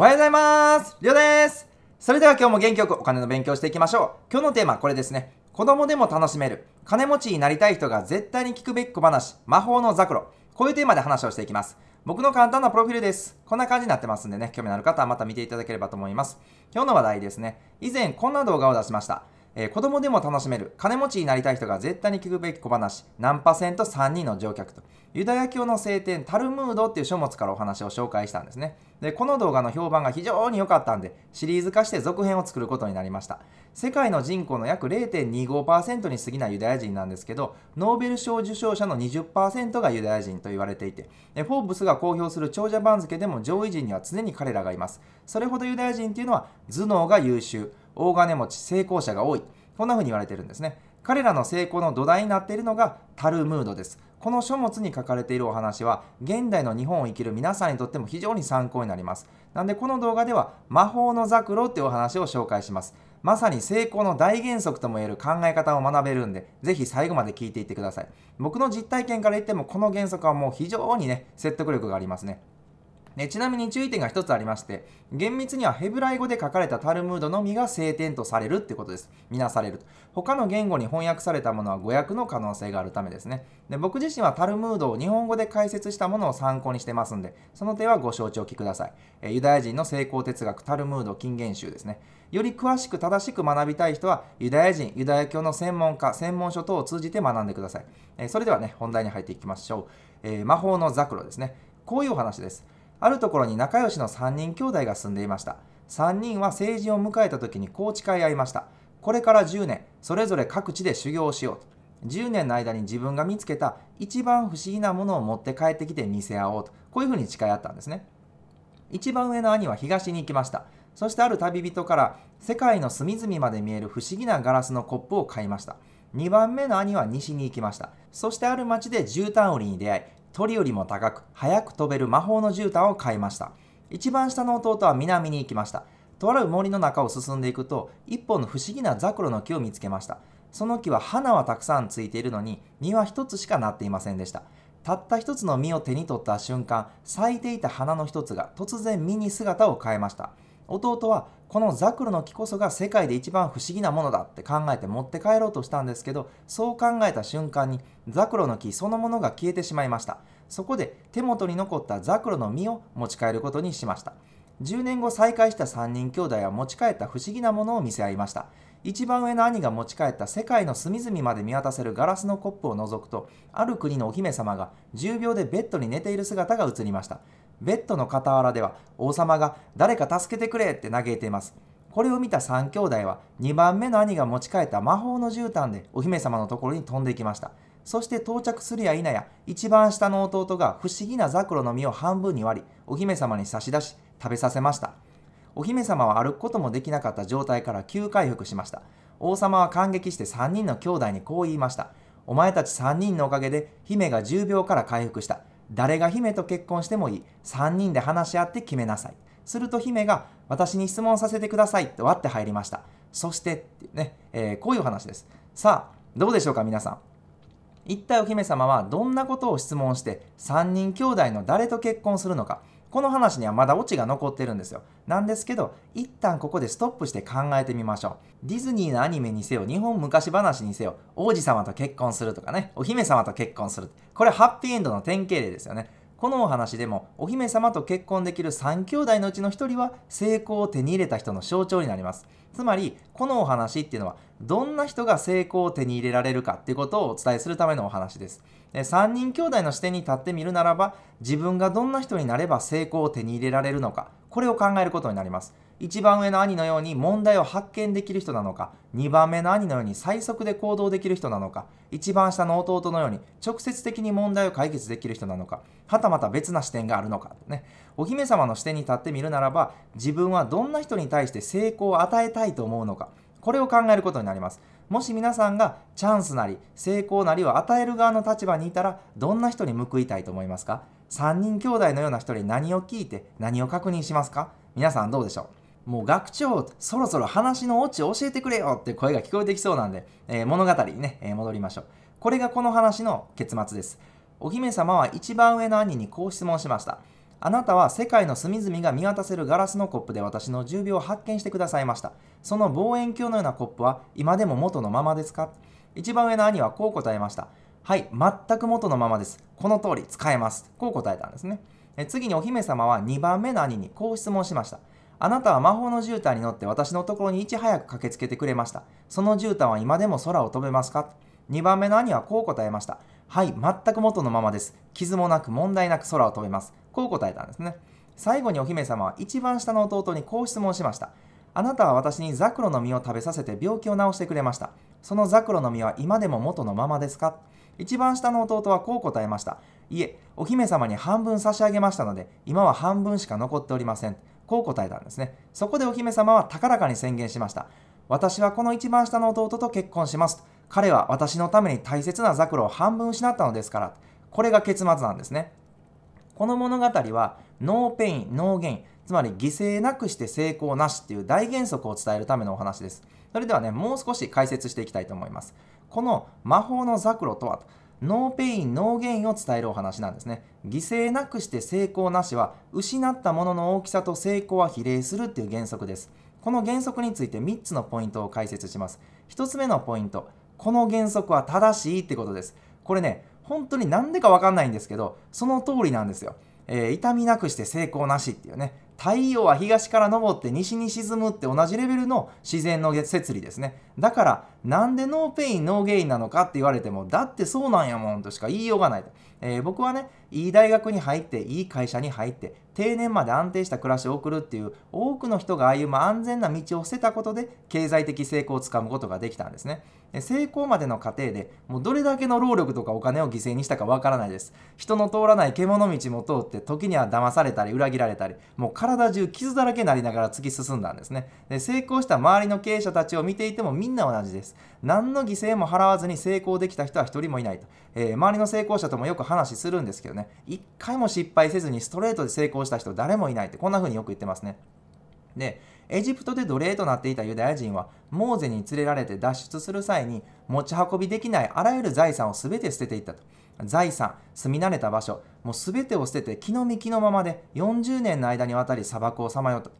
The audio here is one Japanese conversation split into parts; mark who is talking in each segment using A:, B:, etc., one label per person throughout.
A: おはようございます。りょうです。それでは今日も元気よくお金の勉強していきましょう。今日のテーマこれですね。子供でも楽しめる。金持ちになりたい人が絶対に聞くべき小話。魔法のザクロ。こういうテーマで話をしていきます。僕の簡単なプロフィールです。こんな感じになってますんでね、興味のある方はまた見ていただければと思います。今日の話題ですね。以前こんな動画を出しました。えー、子供でも楽しめる、金持ちになりたい人が絶対に聞くべき小話、パーセント3人の乗客と、ユダヤ教の聖典、タルムードっていう書物からお話を紹介したんですね。で、この動画の評判が非常に良かったんで、シリーズ化して続編を作ることになりました。世界の人口の約0.25%に過ぎないユダヤ人なんですけど、ノーベル賞受賞者の20%がユダヤ人と言われていて、フォーブスが公表する長者番付でも上位陣には常に彼らがいます。それほどユダヤ人っていうのは頭脳が優秀。大金持ち、成功者が多い。こんな風に言われてるんですね。彼らの成功の土台になっているのがタルムードです。この書物に書かれているお話は、現代の日本を生きる皆さんにとっても非常に参考になります。なんでこの動画では、魔法のザクロっていうお話を紹介します。まさに成功の大原則ともいえる考え方を学べるんで、ぜひ最後まで聞いていってください。僕の実体験から言っても、この原則はもう非常にね、説得力がありますね。ね、ちなみに注意点が1つありまして厳密にはヘブライ語で書かれたタルムードのみが聖典とされるってことです見なされる他の言語に翻訳されたものは誤訳の可能性があるためですねで僕自身はタルムードを日本語で解説したものを参考にしてますんでその点はご承知おきください、えユダヤ人の成功哲学タルムード金言集ですねより詳しく正しく学びたい人はユダヤ人ユダヤ教の専門家専門書等を通じて学んでください、えそれではね本題に入っていきましょう、え魔法のザクロですねこういうお話ですあるところに仲良しの3人兄弟が住んでいました。3人は成人を迎えた時にこう誓い合いました。これから10年、それぞれ各地で修行をしようと。10年の間に自分が見つけた一番不思議なものを持って帰ってきて見せ合おうと。こういうふうに誓い合ったんですね。一番上の兄は東に行きました。そしてある旅人から世界の隅々まで見える不思議なガラスのコップを買いました。2番目の兄は西に行きました。そしてある町で絨毯織に出会い、鳥よりも高く早く飛べる魔法の絨毯を買いました一番下の弟は南に行きましたとある森の中を進んでいくと一本の不思議なザクロの木を見つけましたその木は花はたくさんついているのに実は1つしかなっていませんでしたたった1つの実を手に取った瞬間咲いていた花の1つが突然実に姿を変えました弟はこのザクロの木こそが世界で一番不思議なものだって考えて持って帰ろうとしたんですけどそう考えた瞬間にザクロの木そのものが消えてしまいましたそこで手元に残ったザクロの実を持ち帰ることにしました10年後再会した3人兄弟は持ち帰った不思議なものを見せ合いました一番上の兄が持ち帰った世界の隅々まで見渡せるガラスのコップを覗くとある国のお姫様が10秒でベッドに寝ている姿が映りましたベッドの傍らでは王様が誰か助けてくれって嘆いています。これを見た三兄弟は2番目の兄が持ち帰った魔法の絨毯でお姫様のところに飛んでいきました。そして到着するや否や、一番下の弟が不思議なザクロの実を半分に割り、お姫様に差し出し食べさせました。お姫様は歩くこともできなかった状態から急回復しました。王様は感激して3人の兄弟にこう言いました。お前たち3人のおかげで姫が10秒から回復した。誰が姫と結婚してもいい。3人で話し合って決めなさい。すると姫が、私に質問させてくださいと割って入りました。そして、ね、えー、こういう話です。さあ、どうでしょうか、皆さん。一体お姫様はどんなことを質問して3人兄弟の誰と結婚するのかこの話にはまだオチが残ってるんですよ。なんですけど、一旦ここでストップして考えてみましょう。ディズニーのアニメにせよ、日本昔話にせよ、王子様と結婚するとかね、お姫様と結婚する。これハッピーエンドの典型例ですよね。このお話でもお姫様と結婚できる3兄弟のうちの1人は成功を手に入れた人の象徴になります。つまりこのお話っていうのはどんな人が成功を手に入れられるかっていうことをお伝えするためのお話です。で3人兄弟の視点に立ってみるならば自分がどんな人になれば成功を手に入れられるのかこれを考えることになります。1番上の兄のように問題を発見できる人なのか2番目の兄のように最速で行動できる人なのか一番下の弟のように直接的に問題を解決できる人なのかはたまた別な視点があるのか、ね、お姫様の視点に立ってみるならば自分はどんな人に対して成功を与えたいと思うのかこれを考えることになりますもし皆さんがチャンスなり成功なりを与える側の立場にいたらどんな人に報いたいと思いますか3人兄弟のような人に何を聞いて何を確認しますか皆さんどうでしょうもう学長、そろそろ話のオチ教えてくれよって声が聞こえてきそうなんで、えー、物語にね、えー、戻りましょう。これがこの話の結末です。お姫様は一番上の兄にこう質問しました。あなたは世界の隅々が見渡せるガラスのコップで私の重病を発見してくださいました。その望遠鏡のようなコップは今でも元のままですか一番上の兄はこう答えました。はい、全く元のままです。この通り使えます。こう答えたんですね。え次にお姫様は2番目の兄にこう質問しました。あなたは魔法の絨毯に乗って私のところにいち早く駆けつけてくれました。その絨毯は今でも空を飛べますか ?2 番目の兄はこう答えました。はい、全く元のままです。傷もなく問題なく空を飛べます。こう答えたんですね。最後にお姫様は一番下の弟にこう質問しました。あなたは私にザクロの実を食べさせて病気を治してくれました。そのザクロの実は今でも元のままですか一番下の弟はこう答えました。いえ、お姫様に半分差し上げましたので、今は半分しか残っておりません。こう答えたんですね。そこでお姫様は高らかに宣言しました。私はこの一番下の弟と結婚します。彼は私のために大切なザクロを半分失ったのですから。これが結末なんですね。この物語は、ノーペイン、ノーゲイン、つまり犠牲なくして成功なしっていう大原則を伝えるためのお話です。それではね、もう少し解説していきたいと思います。この魔法のザクロとは、ノーペイン、ノーゲインを伝えるお話なんですね。犠牲なくして成功なしは、失ったものの大きさと成功は比例するっていう原則です。この原則について3つのポイントを解説します。1つ目のポイント、この原則は正しいってことです。これね、本当に何でか分かんないんですけど、その通りなんですよ。えー、痛みなくして成功なしっていうね、太陽は東から昇って西に沈むって同じレベルの自然の摂理ですね。だから、なんでノーペイン、ノーゲインなのかって言われても、だってそうなんやもんとしか言いようがないと。えー、僕はね、いい大学に入って、いい会社に入って、定年まで安定した暮らしを送るっていう、多くの人が歩む安全な道を捨てたことで、経済的成功をつかむことができたんですね。成功までの過程で、もうどれだけの労力とかお金を犠牲にしたかわからないです。人の通らない獣道も通って、時には騙されたり裏切られたり、もう体中傷だらけになりながら突き進んだんですね。で成功した周りの経営者たちを見ていてもみんな同じです。何の犠牲も払わずに成功できた人は一人もいないと、えー、周りの成功者ともよく話するんですけどね一回も失敗せずにストレートで成功した人誰もいないってこんな風によく言ってますねでエジプトで奴隷となっていたユダヤ人はモーゼに連れられて脱出する際に持ち運びできないあらゆる財産を全て捨てていったと財産住み慣れた場所もう全てを捨てて気の身着のままで40年の間にわたり砂漠をさまよった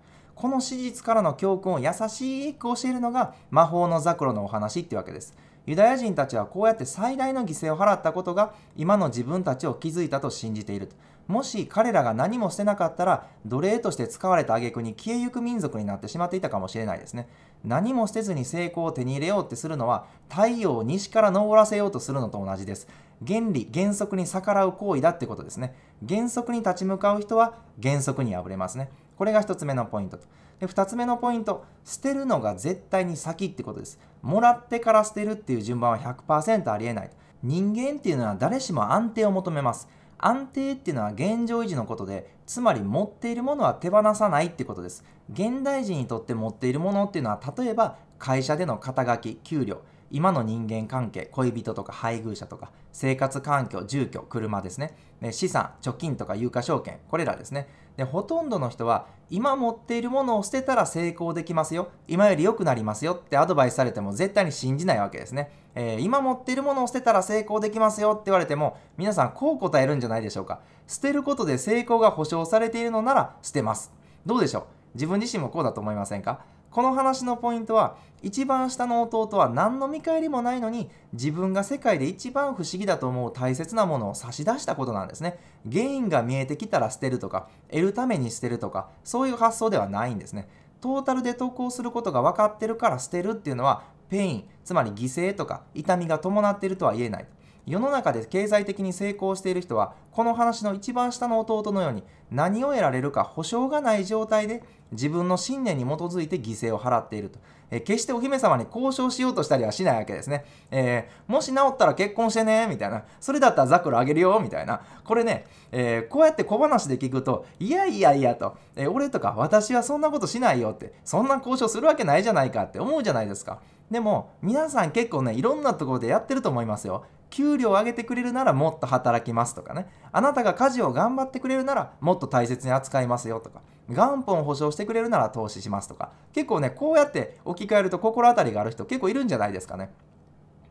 A: この史実からの教訓を優しく教えるのが魔法のザクロのお話っていうわけです。ユダヤ人たちはこうやって最大の犠牲を払ったことが今の自分たちを築いたと信じているもし彼らが何もしてなかったら奴隷として使われた挙句に消えゆく民族になってしまっていたかもしれないですね。何も捨てずに成功を手に入れようってするのは太陽を西から昇らせようとするのと同じです。原理、原則に逆らう行為だってことですね。原則に立ち向かう人は原則に敗れますね。これが1つ目のポイントと。で、2つ目のポイント、捨てるのが絶対に先ってことです。もらってから捨てるっていう順番は100%ありえない。人間っていうのは誰しも安定を求めます。安定っていうのは現状維持のことで、つまり持っているものは手放さないってことです。現代人にとって持っているものっていうのは、例えば会社での肩書き、給料、今の人間関係、恋人とか配偶者とか、生活環境、住居、車ですね。資産、貯金とか有価証券、これらですね。でほとんどの人は今持っているものを捨てたら成功できますよ今より良くなりますよってアドバイスされても絶対に信じないわけですね、えー、今持っているものを捨てたら成功できますよって言われても皆さんこう答えるんじゃないでしょうか捨てることで成功が保証されているのなら捨てますどうでしょう自分自身もこうだと思いませんかこの話のポイントは一番下の弟は何の見返りもないのに自分が世界で一番不思議だと思う大切なものを差し出したことなんですね原因が見えてきたら捨てるとか得るために捨てるとかそういう発想ではないんですねトータルで得をすることが分かってるから捨てるっていうのはペインつまり犠牲とか痛みが伴っているとは言えない世の中で経済的に成功している人はこの話の一番下の弟のように何を得られるか保証がない状態で自分の信念に基づいて犠牲を払っていると、え決してお姫様に交渉しようとしたりはしないわけですね、えー、もし治ったら結婚してねみたいなそれだったらザクロあげるよみたいなこれね、えー、こうやって小話で聞くといやいやいやと、えー、俺とか私はそんなことしないよってそんな交渉するわけないじゃないかって思うじゃないですかでも皆さん結構ねいろんなところでやってると思いますよ給料を上げてくれるならもっと働きますとかねあなたが家事を頑張ってくれるならもっと大切に扱いますよとか元本保証してくれるなら投資しますとか結構ねこうやって置き換えると心当たりがある人結構いるんじゃないですかね。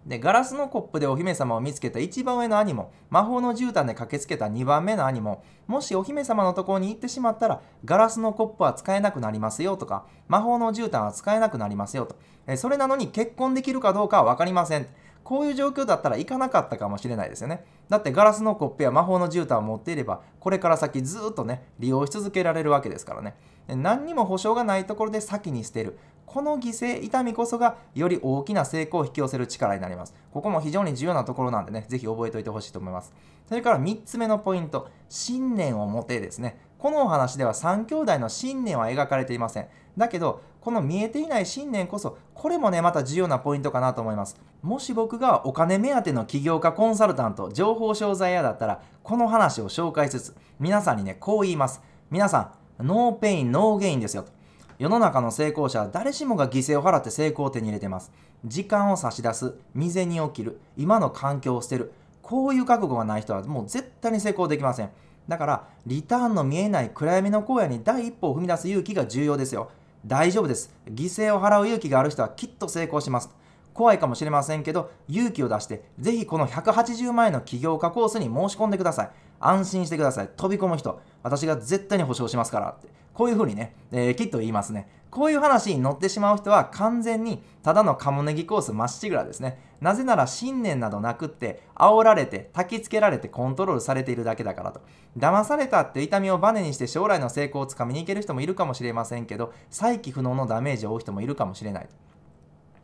A: でガラスのコップでお姫様を見つけた一番上の兄も魔法の絨毯で駆けつけた二番目の兄ももしお姫様のところに行ってしまったらガラスのコップは使えなくなりますよとか魔法の絨毯は使えなくなりますよとえそれなのに結婚できるかどうかは分かりませんこういう状況だったら行かなかったかもしれないですよね。だってガラスのコップや魔法の絨毯を持っていれば、これから先ずっとね、利用し続けられるわけですからね。何にも保証がないところで先に捨てる。この犠牲、痛みこそがより大きな成功を引き寄せる力になります。ここも非常に重要なところなんでね、ぜひ覚えておいてほしいと思います。それから3つ目のポイント、信念を持てですね。このお話では3兄弟の信念は描かれていません。だけど、この見えていない信念こそ、これもね、また重要なポイントかなと思います。もし僕がお金目当ての起業家コンサルタント、情報商材屋だったら、この話を紹介しつつ、皆さんにね、こう言います。皆さん、ノーペイン、ノーゲインですよと。世の中の成功者は誰しもが犠牲を払って成功を手に入れてます。時間を差し出す、未然に起きる、今の環境を捨てる。こういう覚悟がない人はもう絶対に成功できません。だから、リターンの見えない暗闇の荒野に第一歩を踏み出す勇気が重要ですよ。大丈夫です。犠牲を払う勇気がある人はきっと成功します。怖いかもしれませんけど、勇気を出して、ぜひこの180万円の起業家コースに申し込んでください。安心してください。飛び込む人、私が絶対に保証しますからって。こういうふうにね、えー、きっと言いますね。こういう話に乗ってしまう人は完全にただのカモネギコースまっしぐらですね。なぜなら信念などなくって煽られて焚きつけられてコントロールされているだけだからと。騙されたって痛みをバネにして将来の成功をつかみに行ける人もいるかもしれませんけど、再起不能のダメージを負う人もいるかもしれないと。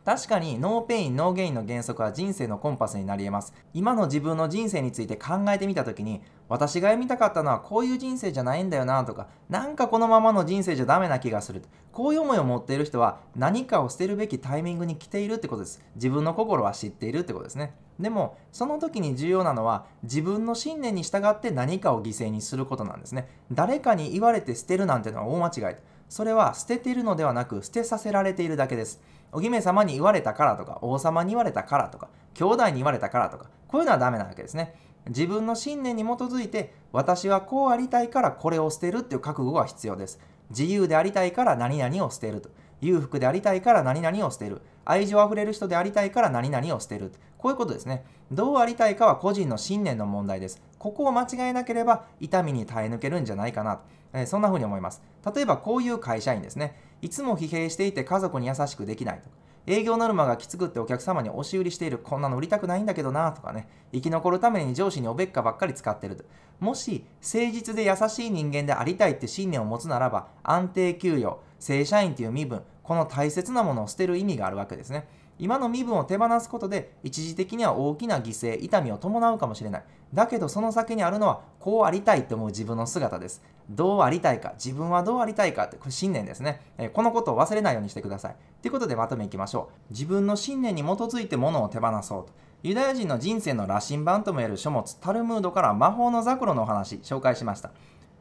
A: 確かにノーペインノーゲインの原則は人生のコンパスになり得ます今の自分の人生について考えてみた時に私が読みたかったのはこういう人生じゃないんだよなとかなんかこのままの人生じゃダメな気がするこういう思いを持っている人は何かを捨てるべきタイミングに来ているってことです自分の心は知っているってことですねでもその時に重要なのは自分の信念に従って何かを犠牲にすることなんですね誰かに言われて捨てるなんてのは大間違いそれは捨てているのではなく捨てさせられているだけですお姫様に言われたからとか、王様に言われたからとか、兄弟に言われたからとか、こういうのはダメなわけですね。自分の信念に基づいて、私はこうありたいからこれを捨てるっていう覚悟が必要です。自由でありたいから何々を捨てると。裕福でありたいから何々を捨てる。愛情あふれる人でありたいから何々を捨てる。こういうことですね。どうありたいかは個人の信念の問題です。ここを間違えなければ痛みに耐え抜けるんじゃないかな、えー、そんな風に思います。例えばこういう会社員ですね。いつも疲弊していて家族に優しくできないとか。営業ノルマがきつくってお客様に押し売りしている、こんなの売りたくないんだけどなとかね、生き残るために上司におべっかばっかり使ってると。もし、誠実で優しい人間でありたいって信念を持つならば、安定給与、正社員という身分、この大切なものを捨てる意味があるわけですね。今の身分を手放すことで一時的には大きな犠牲痛みを伴うかもしれないだけどその先にあるのはこうありたいって思う自分の姿ですどうありたいか自分はどうありたいかってこれ信念ですね、えこのことを忘れないようにしてくださいということでまとめいきましょう自分の信念に基づいてものを手放そうとユダヤ人の人生の羅針盤ともいえる書物タルムードから魔法のザクロのお話紹介しました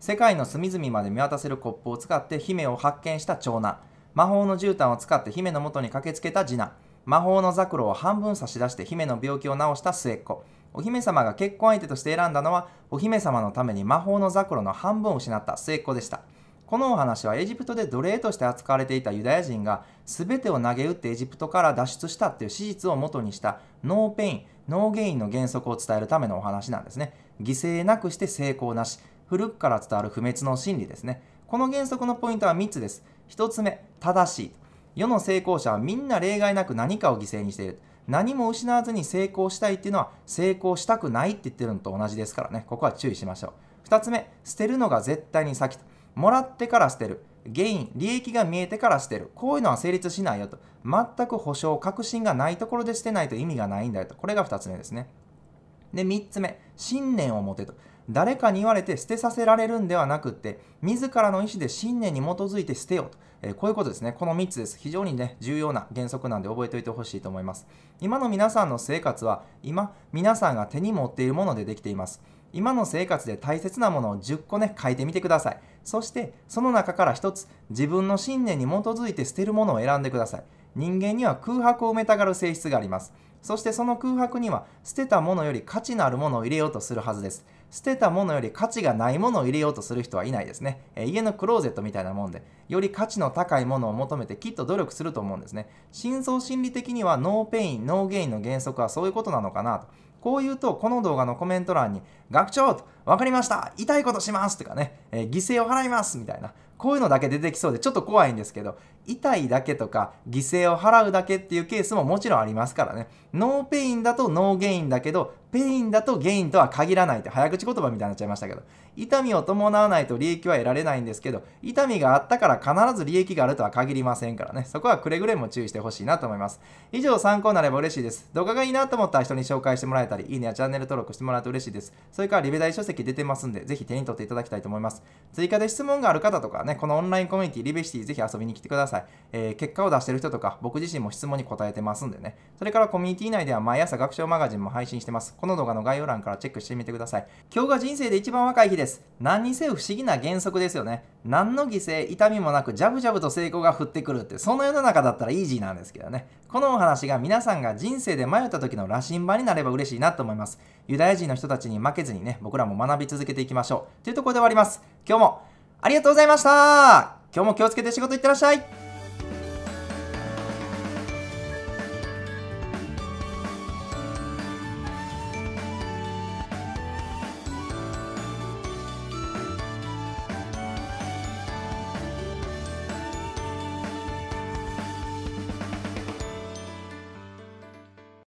A: 世界の隅々まで見渡せるコップを使って姫を発見した長男魔法の絨毯を使って姫のもとに駆けつけた次男魔法のザクロを半分差し出して姫の病気を治した末っ子お姫様が結婚相手として選んだのはお姫様のために魔法のザクロの半分を失った末っ子でしたこのお話はエジプトで奴隷として扱われていたユダヤ人が全てを投げ打ってエジプトから脱出したという史実を元にしたノーペイン、ノーゲインの原則を伝えるためのお話なんですね。犠牲なくして成功なし。古くから伝わる不滅の真理ですね。この原則のポイントは3つです。1つ目、正しい。世の成功者はみんな例外なく何かを犠牲にしている。何も失わずに成功したいっていうのは成功したくないって言ってるのと同じですからね。ここは注意しましょう。二つ目、捨てるのが絶対に先と。もらってから捨てる。原因、利益が見えてから捨てる。こういうのは成立しないよと。全く保証、確信がないところで捨てないと意味がないんだよと。これが二つ目ですね。で、三つ目、信念を持てと。誰かに言われて捨てさせられるんではなくって、自らの意思で信念に基づいて捨てようと。えこういうことですね。この3つです。非常にね、重要な原則なんで覚えておいてほしいと思います。今の皆さんの生活は、今、皆さんが手に持っているものでできています。今の生活で大切なものを10個ね、書いてみてください。そして、その中から1つ、自分の信念に基づいて捨てるものを選んでください。人間には空白を埋めたがる性質があります。そしてその空白には捨てたものより価値のあるものを入れようとするはずです。捨てたものより価値がないものを入れようとする人はいないですね、えー、家のクローゼットみたいなもんで、より価値の高いものを求めてきっと努力すると思うんですね。深層心理的にはノーペイン、ノーゲインの原則はそういうことなのかなと。こう言うと、この動画のコメント欄に、学長と、分かりました痛いことしますとかね、えー、犠牲を払いますみたいな、こういうのだけ出てきそうでちょっと怖いんですけど、痛いだけとか犠牲を払うだけっていうケースももちろんありますからね。ノーペインだとノーゲインだけど、ペインだとゲインとは限らないって早口言葉みたいになっちゃいましたけど、痛みを伴わないと利益は得られないんですけど、痛みがあったから必ず利益があるとは限りませんからね。そこはくれぐれも注意してほしいなと思います。以上参考になれば嬉しいです。動画がいいなと思った人に紹介してもらえたり、いいねやチャンネル登録してもらうと嬉しいです。それからリベ大書籍出てますんで、ぜひ手に取っていただきたいと思います。追加で質問がある方とかね、このオンラインコミュニティ、リベシティ、ぜひ遊びに来てください。えー、結果を出してる人とか、僕自身も質問に答えてますんでね。それからコミュニティ内では毎朝学習マガジンも配信してます。この動画の概要欄からチェックしてみてください。今日が人生で一番若い日です。何にせよ不思議な原則ですよね。何の犠牲、痛みもなく、ジャブジャブと成功が降ってくるって、その世の中だったらイージーなんですけどね。このお話が皆さんが人生で迷った時の羅針盤になれば嬉しいなと思います。ユダヤ人の人たちに負けずにね、僕らも学び続けていきましょう。というところで終わります。今日もありがとうございました今日も気をつけて仕事いってらっしゃい